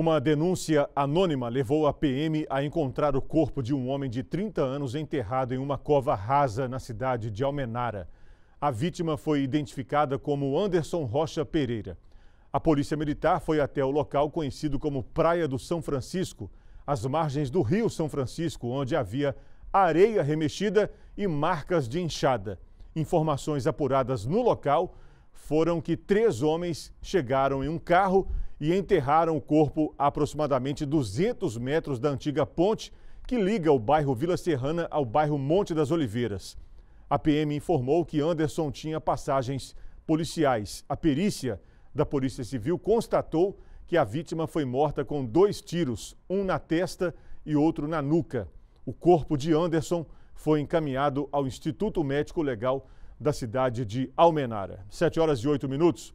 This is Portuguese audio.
Uma denúncia anônima levou a PM a encontrar o corpo de um homem de 30 anos enterrado em uma cova rasa na cidade de Almenara. A vítima foi identificada como Anderson Rocha Pereira. A Polícia Militar foi até o local conhecido como Praia do São Francisco, às margens do Rio São Francisco, onde havia areia remexida e marcas de enxada. Informações apuradas no local foram que três homens chegaram em um carro e enterraram o corpo a aproximadamente 200 metros da antiga ponte que liga o bairro Vila Serrana ao bairro Monte das Oliveiras. A PM informou que Anderson tinha passagens policiais. A perícia da Polícia Civil constatou que a vítima foi morta com dois tiros, um na testa e outro na nuca. O corpo de Anderson foi encaminhado ao Instituto Médico Legal da cidade de Almenara. Sete horas e oito minutos.